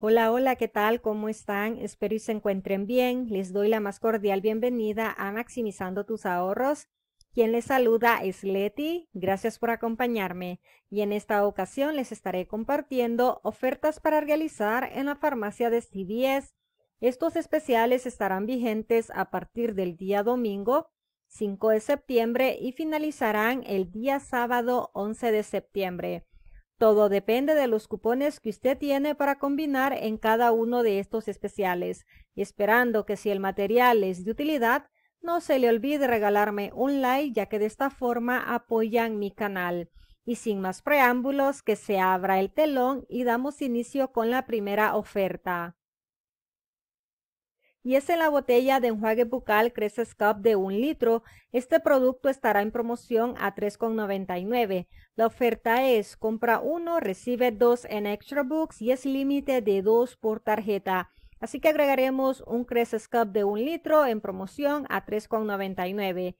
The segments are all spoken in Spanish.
Hola, hola, ¿qué tal? ¿Cómo están? Espero y se encuentren bien. Les doy la más cordial bienvenida a Maximizando tus ahorros. Quien les saluda es Leti. Gracias por acompañarme. Y en esta ocasión les estaré compartiendo ofertas para realizar en la farmacia de CVS. Estos especiales estarán vigentes a partir del día domingo 5 de septiembre y finalizarán el día sábado 11 de septiembre. Todo depende de los cupones que usted tiene para combinar en cada uno de estos especiales, esperando que si el material es de utilidad, no se le olvide regalarme un like ya que de esta forma apoyan mi canal. Y sin más preámbulos, que se abra el telón y damos inicio con la primera oferta y es en la botella de enjuague bucal Crest Cup de un litro. Este producto estará en promoción a $3,99. La oferta es compra uno, recibe dos en Extra Books y es límite de dos por tarjeta. Así que agregaremos un Crest Cup de un litro en promoción a $3,99.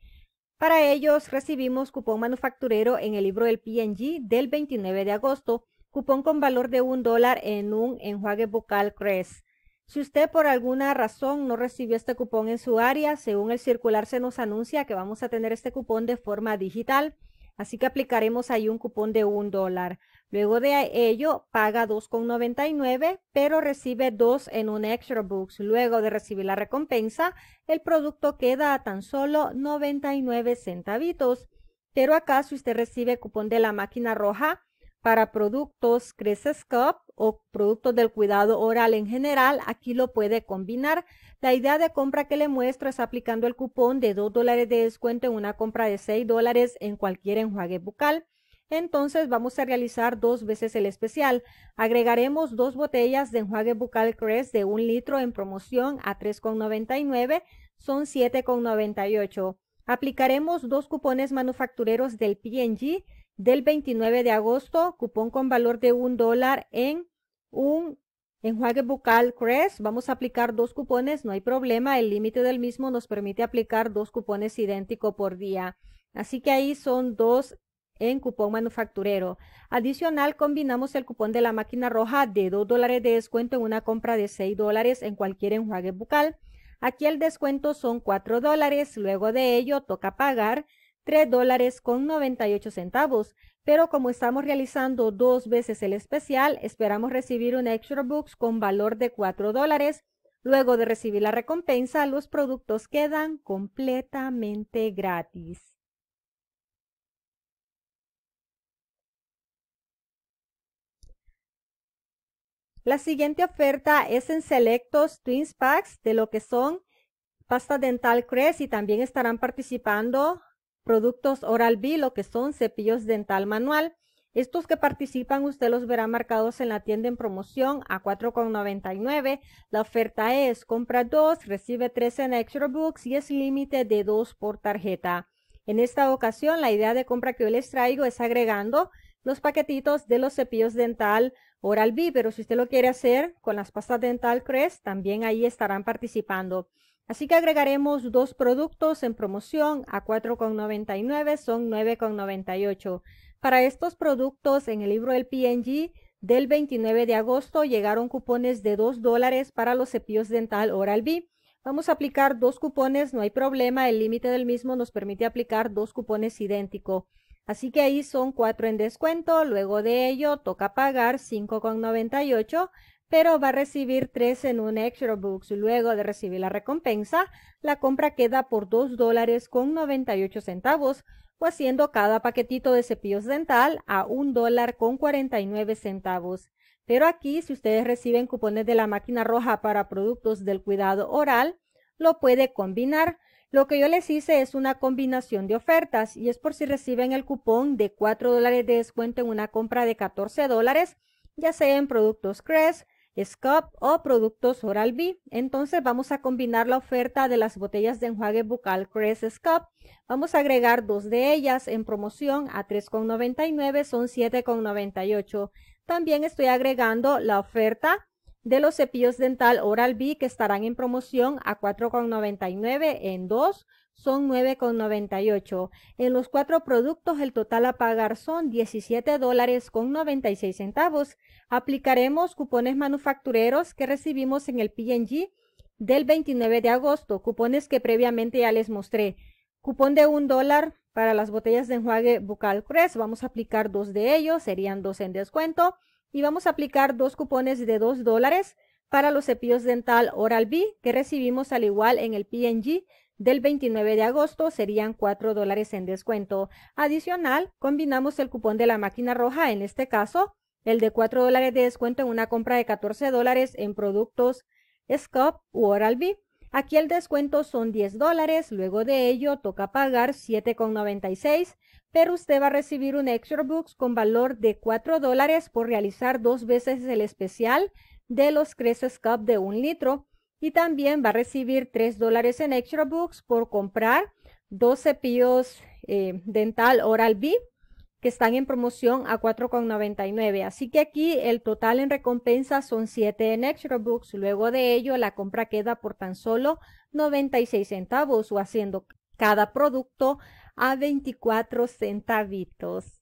Para ellos recibimos cupón manufacturero en el libro del PNG del 29 de agosto, cupón con valor de un dólar en un enjuague bucal Crest. Si usted por alguna razón no recibió este cupón en su área, según el circular se nos anuncia que vamos a tener este cupón de forma digital, así que aplicaremos ahí un cupón de un dólar. Luego de ello, paga 2,99, pero recibe 2 en un Extra box. Luego de recibir la recompensa, el producto queda a tan solo 99 centavitos. Pero acá, si usted recibe cupón de la máquina roja para productos Creces Cup, o productos del cuidado oral en general, aquí lo puede combinar. La idea de compra que le muestro es aplicando el cupón de 2 dólares de descuento en una compra de 6 dólares en cualquier enjuague bucal. Entonces vamos a realizar dos veces el especial. Agregaremos dos botellas de enjuague bucal Crest de un litro en promoción a 3,99, son 7,98. Aplicaremos dos cupones manufactureros del P&G del 29 de agosto, cupón con valor de un dólar en un enjuague bucal Crest. Vamos a aplicar dos cupones, no hay problema. El límite del mismo nos permite aplicar dos cupones idénticos por día. Así que ahí son dos en cupón manufacturero. Adicional, combinamos el cupón de la máquina roja de 2 dólares de descuento en una compra de seis dólares en cualquier enjuague bucal. Aquí el descuento son 4 dólares, luego de ello toca pagar 3 dólares con 98 centavos, pero como estamos realizando dos veces el especial, esperamos recibir un extra box con valor de 4 dólares. Luego de recibir la recompensa, los productos quedan completamente gratis. La siguiente oferta es en selectos Twins Packs de lo que son pasta dental Crest y también estarán participando productos Oral B, lo que son cepillos dental manual. Estos que participan usted los verá marcados en la tienda en promoción a 4,99. La oferta es compra 2, recibe tres en Extra Books y es límite de 2 por tarjeta. En esta ocasión, la idea de compra que hoy les traigo es agregando los paquetitos de los cepillos dental Oral B, pero si usted lo quiere hacer con las pastas dental Crest, también ahí estarán participando. Así que agregaremos dos productos en promoción a 4,99 son 9,98. Para estos productos en el libro del PNG del 29 de agosto llegaron cupones de 2 dólares para los cepillos dental Oral B. Vamos a aplicar dos cupones, no hay problema, el límite del mismo nos permite aplicar dos cupones idénticos. Así que ahí son cuatro en descuento, luego de ello toca pagar 5,98 pero va a recibir tres en un Extra y Luego de recibir la recompensa, la compra queda por 2 dólares con 98 centavos o pues haciendo cada paquetito de cepillos dental a un dólar con 49 centavos. Pero aquí, si ustedes reciben cupones de la máquina roja para productos del cuidado oral, lo puede combinar. Lo que yo les hice es una combinación de ofertas y es por si reciben el cupón de 4 dólares de descuento en una compra de 14 dólares, ya sea en productos Crest, scop o productos Oral-B. Entonces vamos a combinar la oferta de las botellas de enjuague bucal Crest Scop. Vamos a agregar dos de ellas en promoción a 3,99, son 7,98. También estoy agregando la oferta de los cepillos dental Oral-B que estarán en promoción a 4,99 en dos son 9,98. En los cuatro productos el total a pagar son 17 dólares con 96 centavos. Aplicaremos cupones manufactureros que recibimos en el png del 29 de agosto, cupones que previamente ya les mostré. Cupón de un dólar para las botellas de enjuague bucal Crest. Vamos a aplicar dos de ellos, serían dos en descuento. Y vamos a aplicar dos cupones de 2 dólares para los cepillos dental Oral-B que recibimos al igual en el png del 29 de agosto serían 4 dólares en descuento. Adicional, combinamos el cupón de la máquina roja, en este caso, el de 4 dólares de descuento en una compra de 14 dólares en productos SCOP u Oral-B. Aquí el descuento son 10 dólares, luego de ello toca pagar 7,96, pero usted va a recibir un extra books con valor de 4 dólares por realizar dos veces el especial de los Creces Cup de un litro y también va a recibir 3 dólares en Extra Books por comprar dos cepillos eh, dental Oral B que están en promoción a 4,99. Así que aquí el total en recompensa son 7 en Extra Books. Luego de ello, la compra queda por tan solo 96 centavos o haciendo cada producto a 24 centavitos.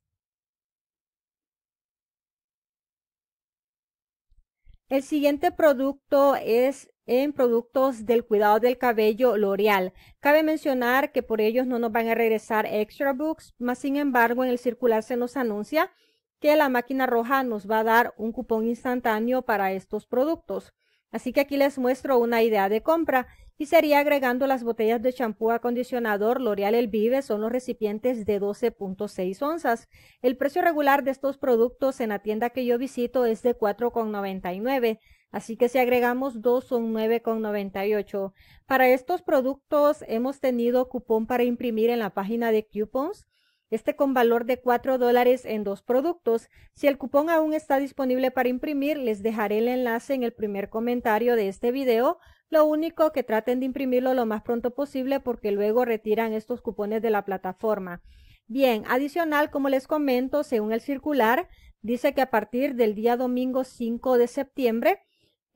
El siguiente producto es en productos del cuidado del cabello L'Oreal. Cabe mencionar que por ellos no nos van a regresar extra books, más sin embargo en el circular se nos anuncia que la máquina roja nos va a dar un cupón instantáneo para estos productos. Así que aquí les muestro una idea de compra y sería agregando las botellas de champú acondicionador L'Oreal El Vive son los recipientes de 12.6 onzas. El precio regular de estos productos en la tienda que yo visito es de 4.99, así que si agregamos dos son 9.98. Para estos productos hemos tenido cupón para imprimir en la página de Coupons este con valor de 4 dólares en dos productos. Si el cupón aún está disponible para imprimir, les dejaré el enlace en el primer comentario de este video. Lo único que traten de imprimirlo lo más pronto posible porque luego retiran estos cupones de la plataforma. Bien, adicional, como les comento, según el circular, dice que a partir del día domingo 5 de septiembre,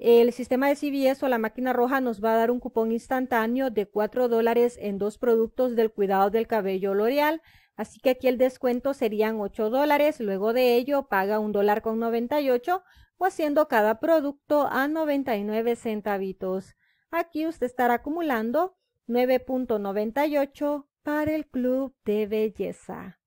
el sistema de CBS o la máquina roja nos va a dar un cupón instantáneo de 4 dólares en dos productos del cuidado del cabello L'Oreal. Así que aquí el descuento serían 8 dólares. Luego de ello paga un dólar con 98 o haciendo cada producto a 99 centavitos. Aquí usted estará acumulando 9.98 para el club de belleza.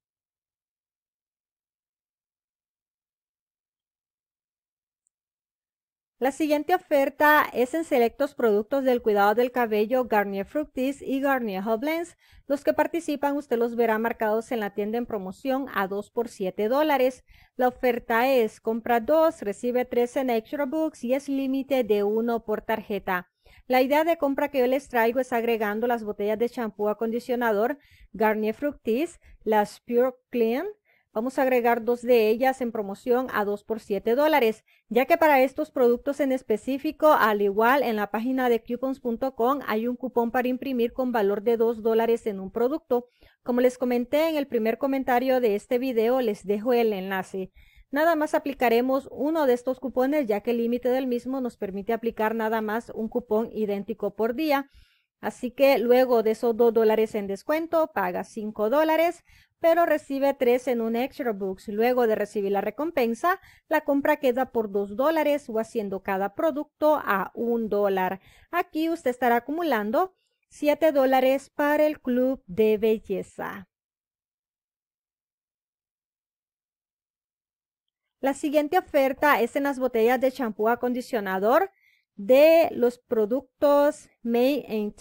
La siguiente oferta es en selectos productos del cuidado del cabello Garnier Fructis y Garnier Hoblens. Los que participan usted los verá marcados en la tienda en promoción a 2 por 7 dólares. La oferta es compra 2, recibe 3 en Extra Books y es límite de 1 por tarjeta. La idea de compra que yo les traigo es agregando las botellas de champú acondicionador Garnier Fructis, las Pure Clean, Vamos a agregar dos de ellas en promoción a 2 por 7 dólares, ya que para estos productos en específico, al igual en la página de coupons.com hay un cupón para imprimir con valor de 2 dólares en un producto. Como les comenté en el primer comentario de este video, les dejo el enlace. Nada más aplicaremos uno de estos cupones, ya que el límite del mismo nos permite aplicar nada más un cupón idéntico por día. Así que luego de esos 2 dólares en descuento, paga 5 dólares pero recibe tres en un Extra box. Luego de recibir la recompensa, la compra queda por dos dólares o haciendo cada producto a un dólar. Aquí usted estará acumulando 7 dólares para el club de belleza. La siguiente oferta es en las botellas de champú acondicionador de los productos May and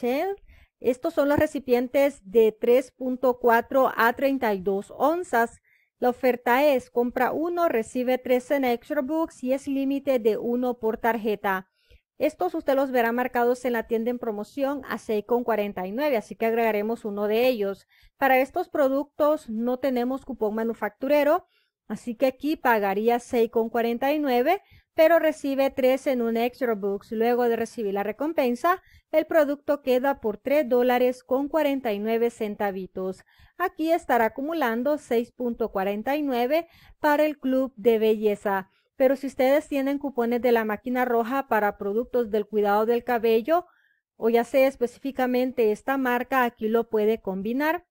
estos son los recipientes de 3.4 a 32 onzas. La oferta es compra uno, recibe tres en Extra Books y es límite de uno por tarjeta. Estos usted los verá marcados en la tienda en promoción a 6,49, así que agregaremos uno de ellos. Para estos productos no tenemos cupón manufacturero, así que aquí pagaría 6,49, pero recibe 3 en un Extra Books. Luego de recibir la recompensa, el producto queda por 3 dólares con 49 centavitos. Aquí estará acumulando 6.49 para el club de belleza. Pero si ustedes tienen cupones de la máquina roja para productos del cuidado del cabello, o ya sea específicamente esta marca, aquí lo puede combinar.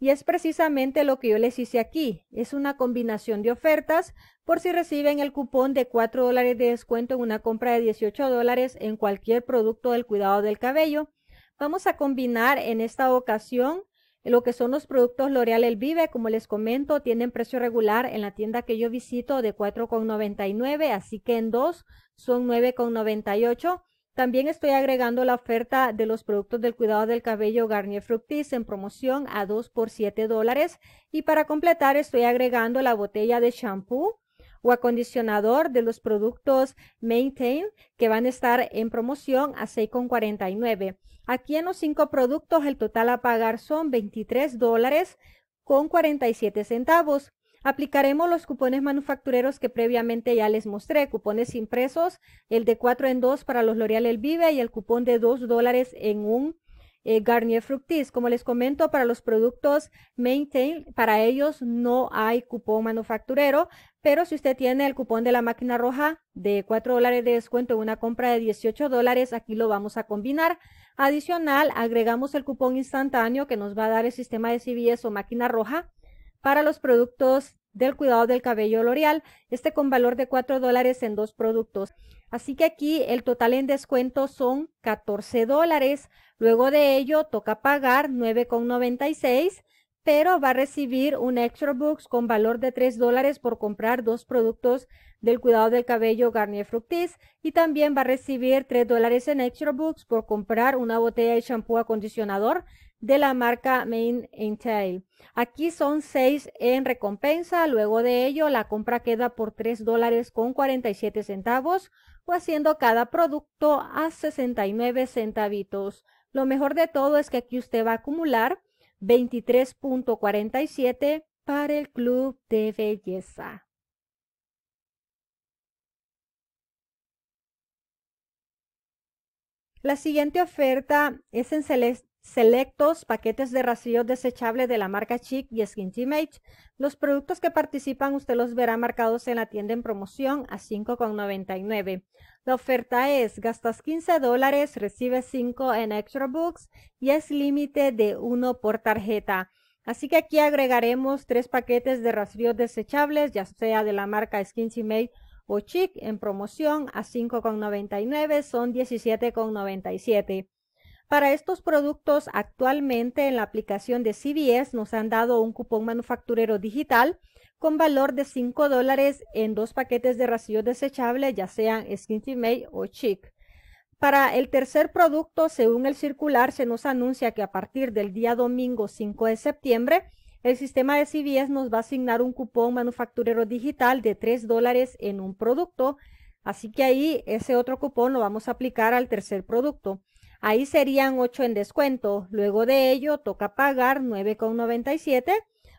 Y es precisamente lo que yo les hice aquí. Es una combinación de ofertas por si reciben el cupón de 4 dólares de descuento en una compra de 18 dólares en cualquier producto del cuidado del cabello. Vamos a combinar en esta ocasión lo que son los productos L'Oreal El Vive. Como les comento, tienen precio regular en la tienda que yo visito de 4,99, así que en dos son 9,98. También estoy agregando la oferta de los productos del cuidado del cabello Garnier Fructis en promoción a 2 por 7 dólares. Y para completar estoy agregando la botella de shampoo o acondicionador de los productos Maintain que van a estar en promoción a 6,49. Aquí en los cinco productos el total a pagar son 23 dólares con 47 centavos. Aplicaremos los cupones manufactureros que previamente ya les mostré, cupones impresos, el de 4 en 2 para los L'Oreal El Vive y el cupón de 2 dólares en un eh, Garnier Fructis. Como les comento, para los productos Maintain, para ellos no hay cupón manufacturero, pero si usted tiene el cupón de la máquina roja de 4 dólares de descuento en una compra de 18 dólares, aquí lo vamos a combinar. Adicional, agregamos el cupón instantáneo que nos va a dar el sistema de CVS o máquina roja para los productos del cuidado del cabello L'Oreal, este con valor de 4 dólares en dos productos. Así que aquí el total en descuento son 14 dólares. Luego de ello toca pagar 9,96, pero va a recibir un extra books con valor de 3 dólares por comprar dos productos del cuidado del cabello Garnier Fructis y también va a recibir 3 dólares en extra books por comprar una botella de shampoo acondicionador de la marca Main entail Aquí son 6 en recompensa, luego de ello la compra queda por tres dólares con 47 centavos o haciendo cada producto a 69 centavitos. Lo mejor de todo es que aquí usted va a acumular 23.47 para el club de belleza. La siguiente oferta es en Celeste selectos, paquetes de rastrillos desechables de la marca Chic y Skin image Los productos que participan usted los verá marcados en la tienda en promoción a 5,99. La oferta es, gastas 15 dólares, recibes 5 en Extra Books y es límite de 1 por tarjeta. Así que aquí agregaremos tres paquetes de rastrillos desechables, ya sea de la marca Skin Teammate o Chic en promoción a 5,99, son 17,97. Para estos productos, actualmente en la aplicación de CBS nos han dado un cupón manufacturero digital con valor de 5 dólares en dos paquetes de residuos desechable, ya sean Skinty May o Chic. Para el tercer producto, según el circular, se nos anuncia que a partir del día domingo 5 de septiembre, el sistema de CBS nos va a asignar un cupón manufacturero digital de 3 dólares en un producto. Así que ahí ese otro cupón lo vamos a aplicar al tercer producto. Ahí serían 8 en descuento. Luego de ello, toca pagar 9,97,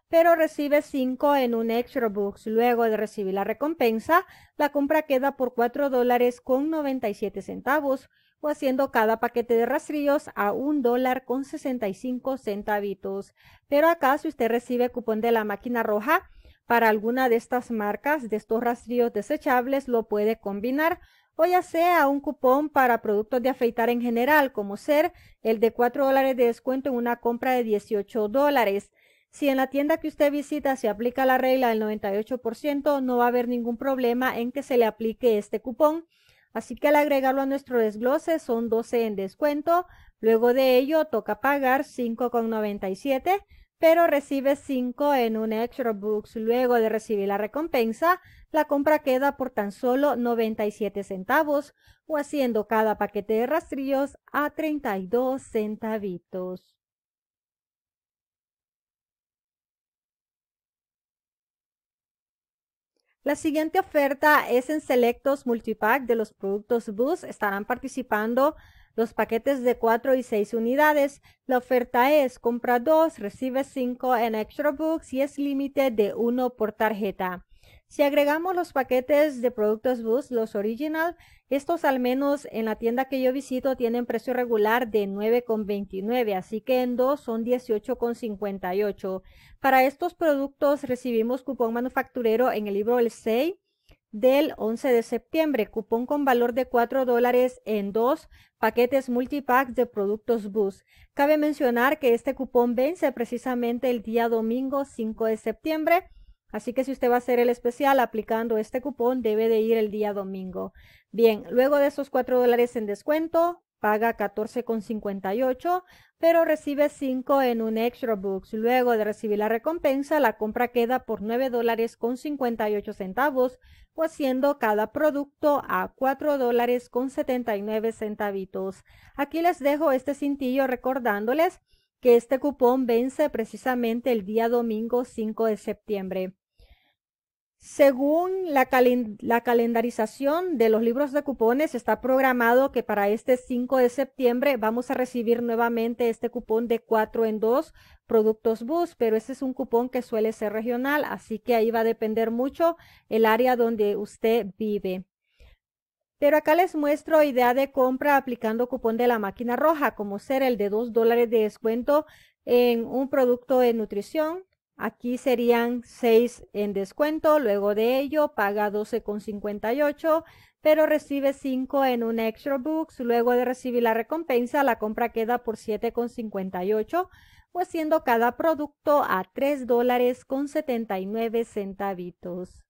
pero recibe 5 en un extra box. Luego de recibir la recompensa, la compra queda por 4 dólares con 97 centavos o haciendo cada paquete de rastrillos a un dólar con 65 centavitos. Pero acá si usted recibe cupón de la máquina roja para alguna de estas marcas, de estos rastrillos desechables, lo puede combinar o ya sea un cupón para productos de afeitar en general, como ser el de 4 dólares de descuento en una compra de 18 dólares. Si en la tienda que usted visita se aplica la regla del 98%, no va a haber ningún problema en que se le aplique este cupón. Así que al agregarlo a nuestro desglose son 12 en descuento. Luego de ello toca pagar 5,97 pero recibe 5 en un Extra box luego de recibir la recompensa, la compra queda por tan solo 97 centavos o haciendo cada paquete de rastrillos a 32 centavitos. La siguiente oferta es en selectos multipack de los productos bus Estarán participando los paquetes de 4 y 6 unidades, la oferta es compra 2, recibe 5 en Extra Books y es límite de 1 por tarjeta. Si agregamos los paquetes de productos Boost, los original, estos al menos en la tienda que yo visito tienen precio regular de 9,29, así que en dos son 18,58. Para estos productos recibimos cupón manufacturero en el libro El 6 del 11 de septiembre. Cupón con valor de 4 dólares en dos paquetes multipacks de productos bus Cabe mencionar que este cupón vence precisamente el día domingo 5 de septiembre. Así que si usted va a hacer el especial aplicando este cupón, debe de ir el día domingo. Bien, luego de esos 4 dólares en descuento, paga 14,58, pero recibe 5 en un extra box. Luego de recibir la recompensa, la compra queda por $9.58 dólares con centavos, o haciendo cada producto a $4.79. dólares con centavitos. Aquí les dejo este cintillo recordándoles que este cupón vence precisamente el día domingo 5 de septiembre. Según la, calendarización de los libros de cupones, está programado que para este 5 de septiembre vamos a recibir nuevamente este cupón de 4 en 2 productos bus, pero este es un cupón que suele ser regional, así que ahí va a depender mucho el área donde usted vive. Pero acá les muestro idea de compra aplicando cupón de la máquina roja, como ser el de 2 dólares de descuento en un producto de nutrición, Aquí serían 6 en descuento, luego de ello paga 12,58, pero recibe 5 en un extra books. Luego de recibir la recompensa, la compra queda por 7,58, pues siendo cada producto a 3 dólares con 79 centavitos.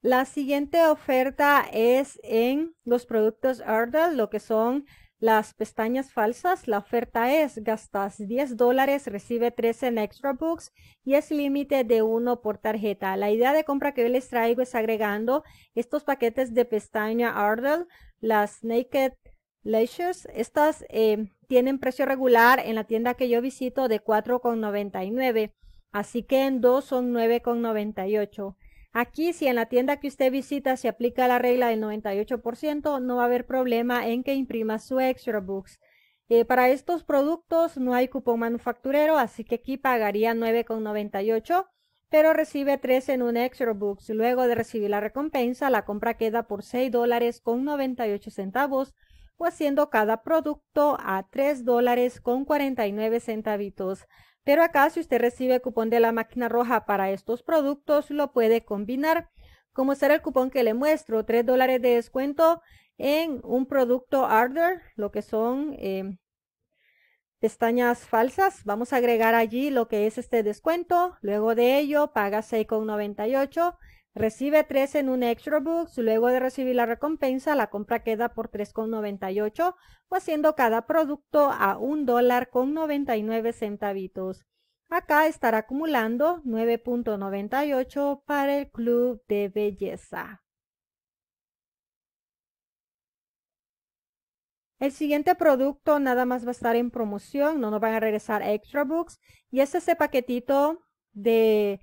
La siguiente oferta es en los productos Ardell, lo que son las pestañas falsas, la oferta es gastas 10 dólares, recibe 13 en extra books y es límite de uno por tarjeta. La idea de compra que les traigo es agregando estos paquetes de pestaña Ardell, las Naked Lashes. Estas em, tienen precio regular en la tienda que yo visito de 4,99, así que en dos son 9,98. Aquí, si en la tienda que usted visita se aplica la regla del 98%, no va a haber problema en que imprima su extra books. Eh, para estos productos no hay cupón manufacturero, así que aquí pagaría 9,98, pero recibe 3 en un extra books. Luego de recibir la recompensa, la compra queda por 6 dólares con 98 centavos o haciendo cada producto a 3 dólares con 49 centavitos. Pero acá si usted recibe cupón de la máquina roja para estos productos, lo puede combinar. Como será el cupón que le muestro, 3 dólares de descuento en un producto Arder, lo que son em, pestañas falsas. Vamos a agregar allí lo que es este descuento. Luego de ello, paga 6,98 Recibe 3 en un Extra Books, luego de recibir la recompensa, la compra queda por 3,98 o haciendo cada producto a un dólar con 99 centavitos. Acá estará acumulando 9.98 para el Club de Belleza. El siguiente producto nada más va a estar en promoción, no nos van a regresar extra books. Y es ese paquetito de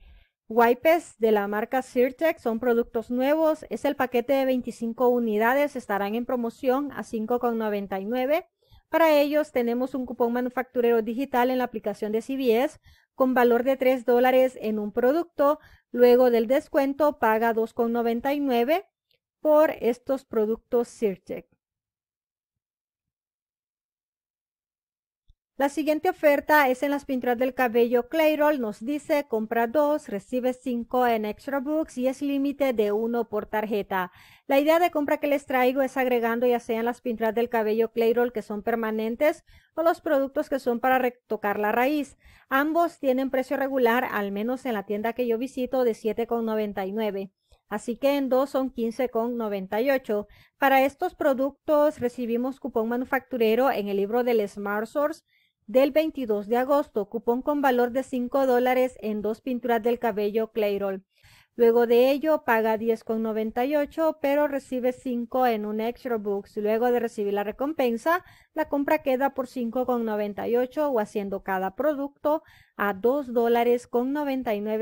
Wipes de la marca Sirtex son productos nuevos. Es el paquete de 25 unidades. Estarán en promoción a 5,99. Para ellos tenemos un cupón manufacturero digital en la aplicación de CBS con valor de 3 dólares en un producto. Luego del descuento paga 2,99 por estos productos Sirtex. La siguiente oferta es en las pinturas del cabello Clayroll. Nos dice compra dos, recibe cinco en Extra Books y es límite de uno por tarjeta. La idea de compra que les traigo es agregando ya sean las pinturas del cabello Clayroll que son permanentes o los productos que son para retocar la raíz. Ambos tienen precio regular, al menos en la tienda que yo visito, de 7,99 así que en dos son 15,98. Para estos productos recibimos cupón manufacturero en el libro del Smart Source del 22 de agosto, cupón con valor de 5 dólares en dos pinturas del cabello Clairol. Luego de ello paga 10,98 pero recibe 5 en un Extra box. Luego de recibir la recompensa, la compra queda por 5,98 o haciendo cada producto a $2.99. dólares con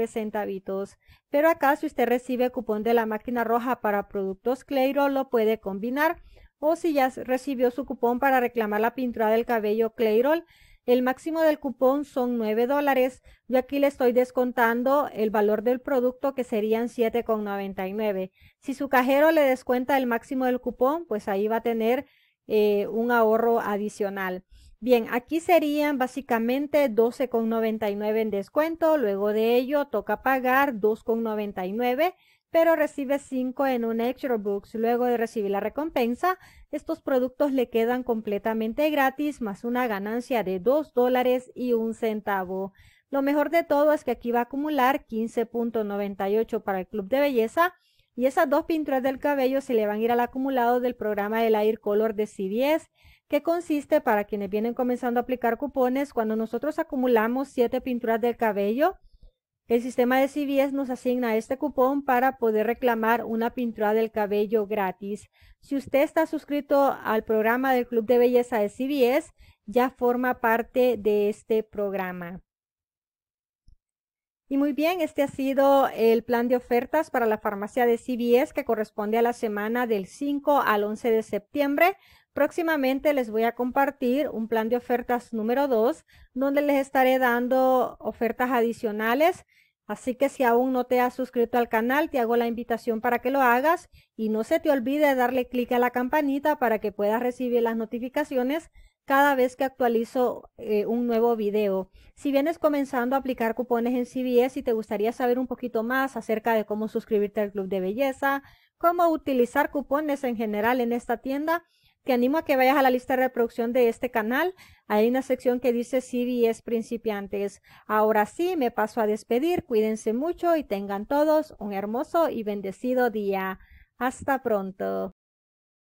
centavitos. Pero acá si usted recibe cupón de la máquina roja para productos Clairol lo puede combinar o si ya recibió su cupón para reclamar la pintura del cabello Clairol, el máximo del cupón son 9 dólares. Yo aquí le estoy descontando el valor del producto que serían 7,99. Si su cajero le descuenta el máximo del cupón, pues ahí va a tener eh, un ahorro adicional. Bien, aquí serían básicamente 12,99 en descuento. Luego de ello toca pagar 2,99 pero recibe 5 en un Extra Books. Luego de recibir la recompensa, estos productos le quedan completamente gratis, más una ganancia de 2 dólares y un centavo. Lo mejor de todo es que aquí va a acumular 15.98 para el club de belleza y esas dos pinturas del cabello se le van a ir al acumulado del programa del Air Color de CBS, que consiste para quienes vienen comenzando a aplicar cupones, cuando nosotros acumulamos 7 pinturas del cabello, el sistema de CVS nos asigna este cupón para poder reclamar una pintura del cabello gratis. Si usted está suscrito al programa del Club de Belleza de CVS, ya forma parte de este programa. Y muy bien, este ha sido el plan de ofertas para la farmacia de CVS que corresponde a la semana del 5 al 11 de septiembre. Próximamente les voy a compartir un plan de ofertas número 2, donde les estaré dando ofertas adicionales. Así que si aún no te has suscrito al canal, te hago la invitación para que lo hagas y no se te olvide darle clic a la campanita para que puedas recibir las notificaciones cada vez que actualizo eh, un nuevo video. Si vienes comenzando a aplicar cupones en CBS y te gustaría saber un poquito más acerca de cómo suscribirte al Club de Belleza, cómo utilizar cupones en general en esta tienda, te animo a que vayas a la lista de reproducción de este canal. Hay una sección que dice CBS principiantes. Ahora sí, me paso a despedir. Cuídense mucho y tengan todos un hermoso y bendecido día. Hasta pronto.